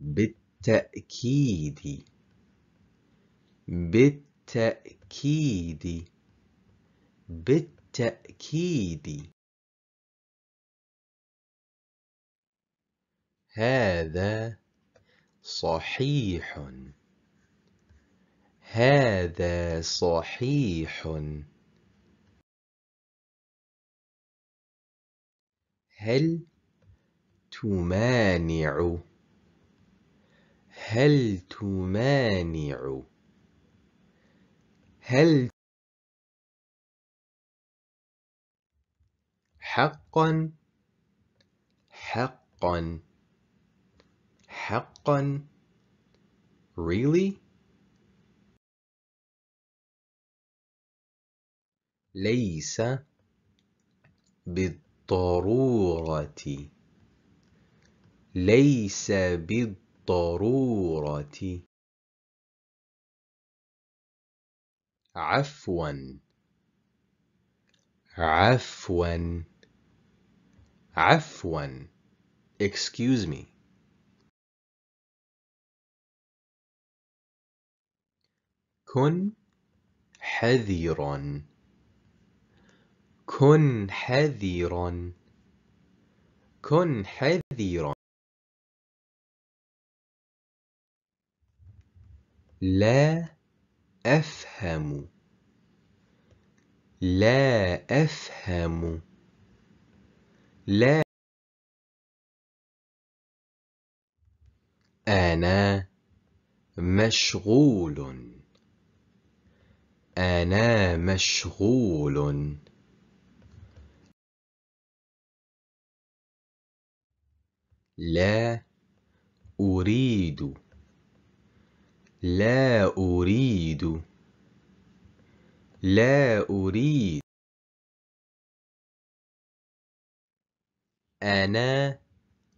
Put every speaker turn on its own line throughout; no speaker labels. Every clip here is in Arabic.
بالتأكيد بالتأكيد بالتأكيد هذا صحيح هذا صحيح هل تمانع هل تمانع هل حقا حقا حقا really ليس بالضرورة ليس بالضرورة الضرورة عفوا عفوا عفوا excuse me كن حذرا كن حذرا كن حذرا لا أفهم لا أفهم لا أنا مشغول أنا مشغول لا أريد لا أريد لا أريد أنا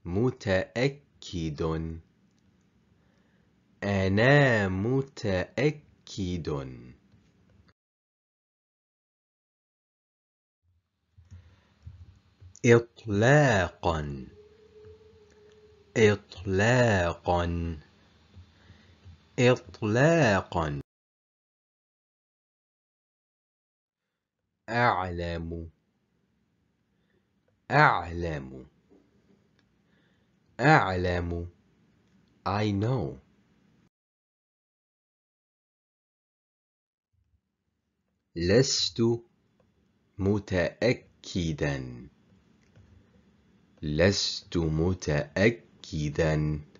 متأكد أنا متأكد إطلاقا إطلاقا إطلاقا أعلم أعلم أعلم I know لست متأكدا لست متأكدا